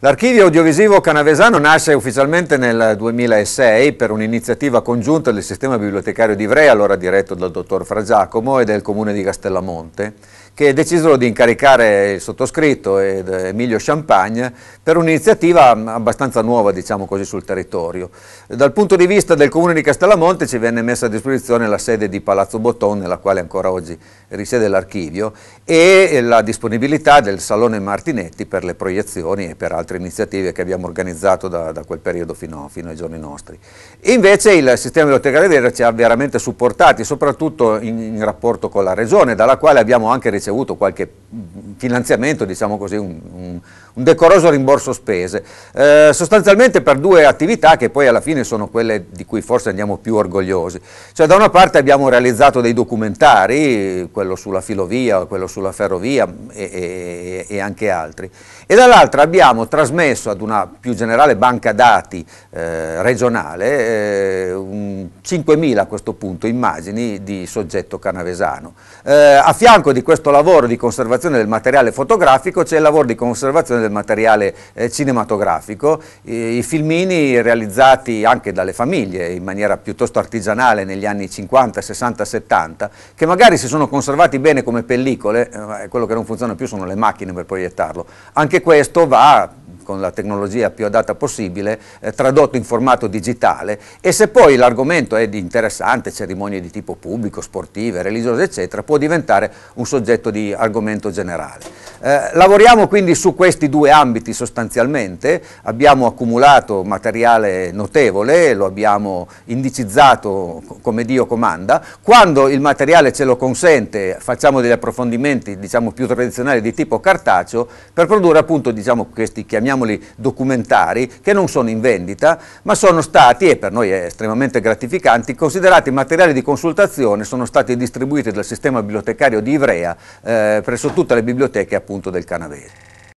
L'archivio audiovisivo canavesano nasce ufficialmente nel 2006 per un'iniziativa congiunta del sistema bibliotecario di Ivrea, allora diretto dal dottor Fra Giacomo e del comune di Castellamonte, che decisero di incaricare il sottoscritto ed Emilio Champagne per un'iniziativa mm, abbastanza nuova diciamo così, sul territorio. Dal punto di vista del comune di Castellamonte ci venne messa a disposizione la sede di Palazzo Botton, nella quale ancora oggi risiede l'archivio, e la disponibilità del Salone Martinetti per le proiezioni e per altri altre iniziative che abbiamo organizzato da, da quel periodo fino, fino, ai giorni nostri. invece il sistema dell'Otteca Vera ci ha veramente supportati, soprattutto in, in, rapporto con la Regione, dalla quale abbiamo anche ricevuto qualche finanziamento, diciamo così, un, un, un decoroso rimborso spese, eh, sostanzialmente per due attività che poi alla fine sono quelle di cui forse andiamo più orgogliosi. Cioè da una parte abbiamo realizzato dei documentari, quello sulla filovia, quello sulla ferrovia e, e, e anche altri, e dall'altra abbiamo trasmesso ad una più generale banca dati eh, regionale eh, 5.000 a questo punto immagini di soggetto canavesano. Eh, a fianco di questo lavoro di conservazione del materiale fotografico c'è il lavoro di conservazione del materiale eh, cinematografico, I, i filmini realizzati anche dalle famiglie in maniera piuttosto artigianale negli anni 50, 60, 70, che magari si sono conservati bene come pellicole, eh, quello che non funziona più sono le macchine per proiettarlo, anche questo va con la tecnologia più adatta possibile, eh, tradotto in formato digitale e se poi l'argomento è interessante, cerimonie di tipo pubblico, sportive, religiose, eccetera, può diventare un soggetto di argomento generale. Eh, lavoriamo quindi su questi due ambiti sostanzialmente, abbiamo accumulato materiale notevole, lo abbiamo indicizzato come Dio comanda, quando il materiale ce lo consente facciamo degli approfondimenti diciamo, più tradizionali di tipo cartaceo per produrre appunto diciamo, questi chiamiamoli documentari che non sono in vendita ma sono stati, e per noi è estremamente gratificanti, considerati materiali di consultazione, sono stati distribuiti dal sistema bibliotecario di Ivrea eh, presso tutte le biblioteche appunto del canavese.